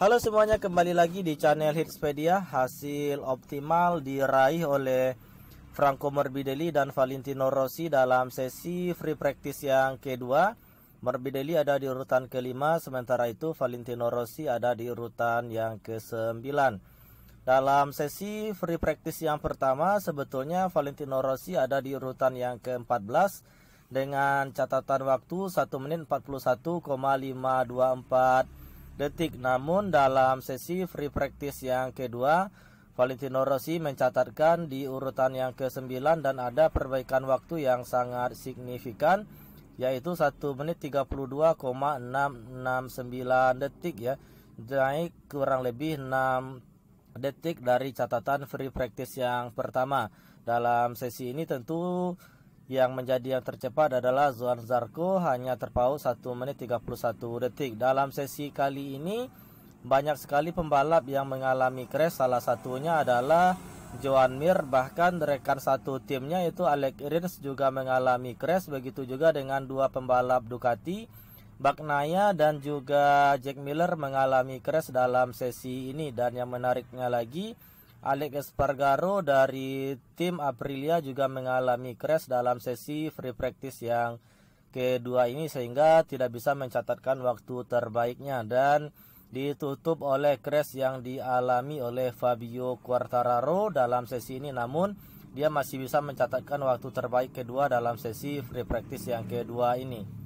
Halo semuanya, kembali lagi di channel Hitspedia. Hasil optimal diraih oleh Franco Morbidelli dan Valentino Rossi dalam sesi free practice yang kedua. Morbidelli ada di urutan kelima, sementara itu Valentino Rossi ada di urutan yang kesembilan. Dalam sesi free practice yang pertama, sebetulnya Valentino Rossi ada di urutan yang ke-14 dengan catatan waktu 1 menit 41,524 detik. Namun dalam sesi free practice yang kedua, Valentino Rossi mencatatkan di urutan yang ke-9 dan ada perbaikan waktu yang sangat signifikan yaitu 1 menit 32,669 detik ya. Naik kurang lebih 6 detik dari catatan free practice yang pertama. Dalam sesi ini tentu yang menjadi yang tercepat adalah Zuan Zarko hanya terpaut 1 menit 31 detik. Dalam sesi kali ini banyak sekali pembalap yang mengalami crash salah satunya adalah Joan Mir bahkan rekan satu timnya itu Alex Rins juga mengalami crash begitu juga dengan dua pembalap Ducati Baknaya dan juga Jack Miller mengalami crash dalam sesi ini dan yang menariknya lagi Alex Espargaro dari tim Aprilia juga mengalami crash dalam sesi free practice yang kedua ini sehingga tidak bisa mencatatkan waktu terbaiknya dan ditutup oleh crash yang dialami oleh Fabio Quartararo dalam sesi ini namun dia masih bisa mencatatkan waktu terbaik kedua dalam sesi free practice yang kedua ini.